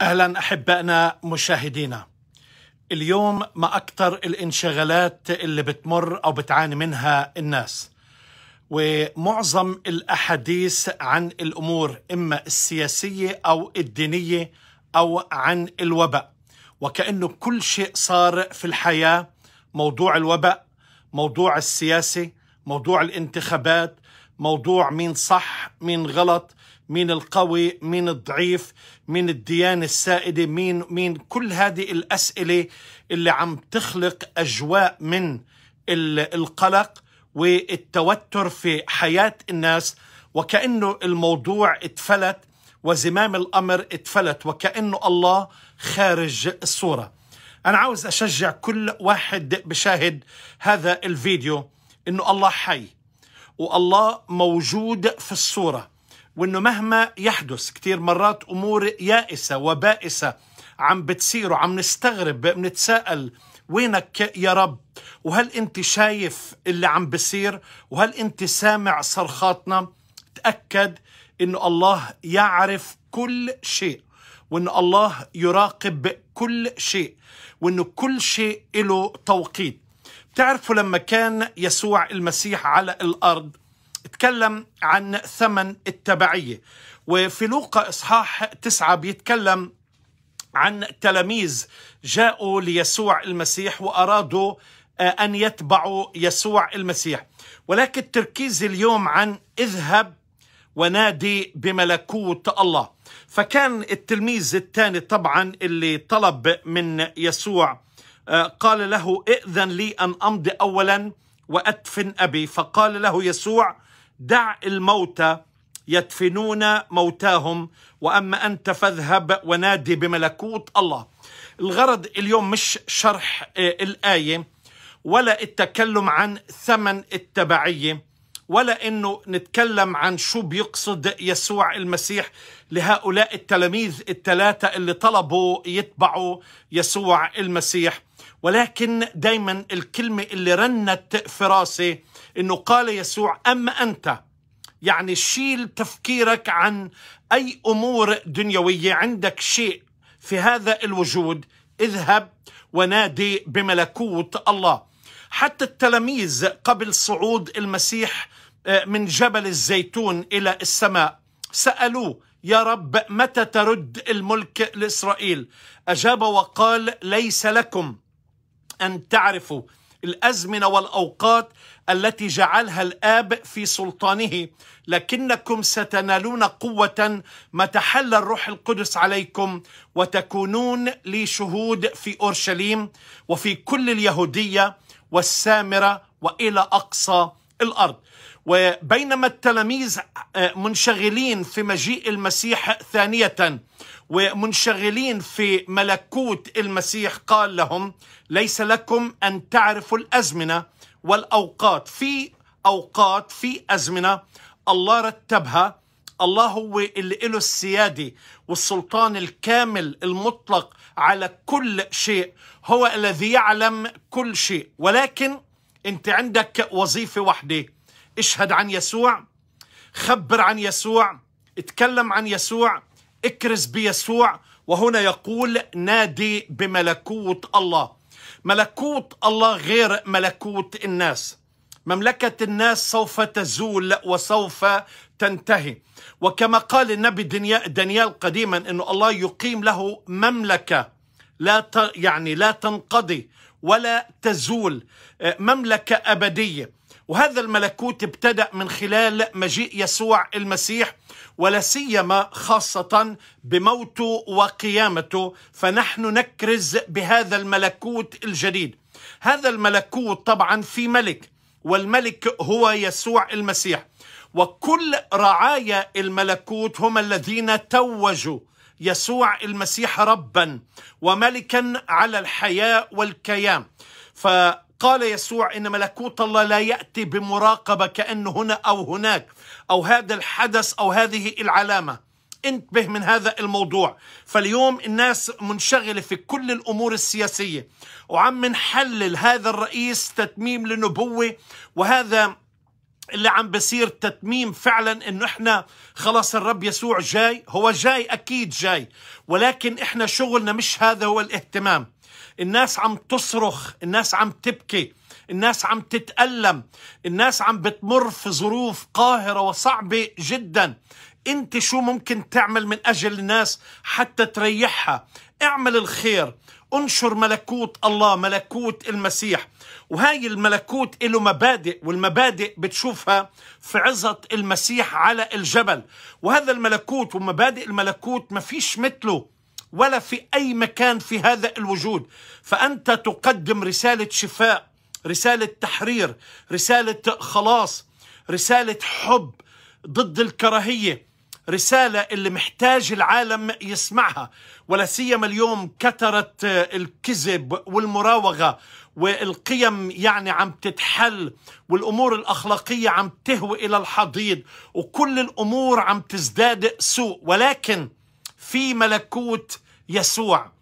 اهلا احبائنا مشاهدينا اليوم ما اكثر الانشغالات اللي بتمر او بتعاني منها الناس ومعظم الاحاديث عن الامور اما السياسيه او الدينيه او عن الوباء وكانه كل شيء صار في الحياه موضوع الوباء موضوع السياسه موضوع الانتخابات موضوع مين صح مين غلط مين القوي مين الضعيف مين الديانة السائدة مين مين كل هذه الأسئلة اللي عم تخلق أجواء من القلق والتوتر في حياة الناس وكأنه الموضوع اتفلت وزمام الأمر اتفلت وكأنه الله خارج الصورة أنا عاوز أشجع كل واحد بشاهد هذا الفيديو إنه الله حي والله موجود في الصورة وانه مهما يحدث كتير مرات امور يائسة وبائسة عم بتصير وعم نستغرب بنتساءل وينك يا رب وهل انت شايف اللي عم بصير وهل انت سامع صرخاتنا تأكد انه الله يعرف كل شيء وان الله يراقب كل شيء وانه كل شيء له توقيت تعرفوا لما كان يسوع المسيح على الأرض تكلم عن ثمن التبعية وفي لوقا إصحاح تسعة بيتكلم عن تلاميذ جاءوا ليسوع المسيح وأرادوا آه، أن يتبعوا يسوع المسيح ولكن التركيز اليوم عن اذهب ونادي بملكوت الله فكان التلميذ الثاني طبعا اللي طلب من يسوع آه، قال له ائذن لي أن أمضي أولا وأدفن أبي فقال له يسوع دع الموتى يدفنون موتاهم وأما أنت فاذهب ونادي بملكوت الله الغرض اليوم مش شرح آه، الآية ولا التكلم عن ثمن التبعية ولا أنه نتكلم عن شو بيقصد يسوع المسيح لهؤلاء التلاميذ الثلاثة اللي طلبوا يتبعوا يسوع المسيح ولكن دايما الكلمة اللي رنت في راسي انه قال يسوع اما انت يعني شيل تفكيرك عن اي امور دنيوية عندك شيء في هذا الوجود اذهب ونادي بملكوت الله حتى التلاميذ قبل صعود المسيح آه، من جبل الزيتون الى السماء سالوه يا رب متى ترد الملك لاسرائيل اجاب وقال ليس لكم أن تعرفوا الأزمنة والأوقات التي جعلها الآب في سلطانه لكنكم ستنالون قوة متى حل الروح القدس عليكم وتكونون لي شهود في أورشليم وفي كل اليهودية والسامرة وإلى أقصى الأرض وبينما التلاميذ آه، منشغلين في مجيء المسيح ثانية ومنشغلين في ملكوت المسيح قال لهم ليس لكم ان تعرفوا الازمنه والاوقات في اوقات في ازمنه الله رتبها الله هو اللي له السياده والسلطان الكامل المطلق على كل شيء هو الذي يعلم كل شيء ولكن انت عندك وظيفه واحده اشهد عن يسوع خبر عن يسوع اتكلم عن يسوع اكرز بيسوع وهنا يقول نادي بملكوت الله ملكوت الله غير ملكوت الناس مملكة الناس سوف تزول وسوف تنتهي وكما قال النبي دانيال قديما أن الله يقيم له مملكة لا ت... يعني لا تنقضي ولا تزول آه، مملكة أبدية وهذا الملكوت ابتدأ من خلال مجيء يسوع المسيح ولا سيما خاصة بموته وقيامته فنحن نكرز بهذا الملكوت الجديد. هذا الملكوت طبعا في ملك والملك هو يسوع المسيح وكل رعايا الملكوت هم الذين توجوا يسوع المسيح ربا وملكا على الحياة والكيان ف قال يسوع ان ملكوت الله لا ياتي بمراقبه كانه هنا او هناك او هذا الحدث او هذه العلامه انتبه من هذا الموضوع فاليوم الناس منشغله في كل الامور السياسيه وعم نحلل هذا الرئيس تتميم لنبوه وهذا اللي عم بصير تتميم فعلا انه احنا خلاص الرب يسوع جاي هو جاي اكيد جاي ولكن احنا شغلنا مش هذا هو الاهتمام الناس عم تصرخ الناس عم تبكي الناس عم تتألم الناس عم بتمر في ظروف قاهرة وصعبة جدا انت شو ممكن تعمل من أجل الناس حتى تريحها اعمل الخير انشر ملكوت الله ملكوت المسيح وهاي الملكوت له مبادئ والمبادئ بتشوفها في عظة المسيح على الجبل وهذا الملكوت ومبادئ الملكوت ما فيش مثله ولا في أي مكان في هذا الوجود فأنت تقدم رسالة شفاء رسالة تحرير رسالة خلاص رسالة حب ضد الكراهية رسالة اللي محتاج العالم يسمعها ولا سيما اليوم كثرت الكذب والمراوغة والقيم يعني عم تتحل والأمور الأخلاقية عم تهوي إلى الحضيض وكل الأمور عم تزداد سوء ولكن في ملكوت يسوع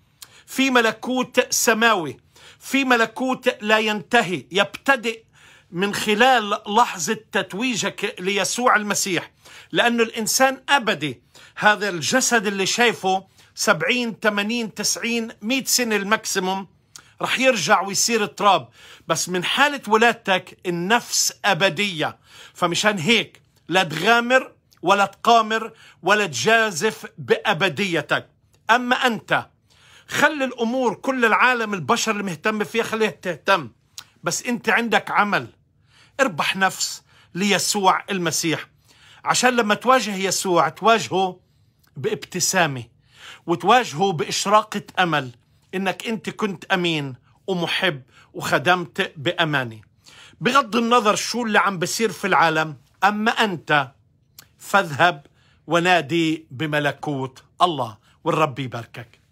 في ملكوت سماوي في ملكوت لا ينتهي يبتدئ من خلال لحظة تتويجك ليسوع المسيح لأنه الإنسان أبدي هذا الجسد اللي شايفه سبعين تمانين تسعين مئة سنة الماكسيموم رح يرجع ويصير تراب بس من حالة ولادتك النفس أبدية فمشان هيك لا تغامر ولا تقامر ولا تجازف بأبديتك أما أنت خلي الأمور كل العالم البشر اللي مهتم فيها خليه تهتم بس أنت عندك عمل اربح نفس ليسوع المسيح عشان لما تواجه يسوع تواجهه بابتسامة وتواجهه بإشراقة أمل إنك أنت كنت أمين ومحب وخدمت بأمانة بغض النظر شو اللي عم بصير في العالم أما أنت فاذهب ونادي بملكوت الله والرب يباركك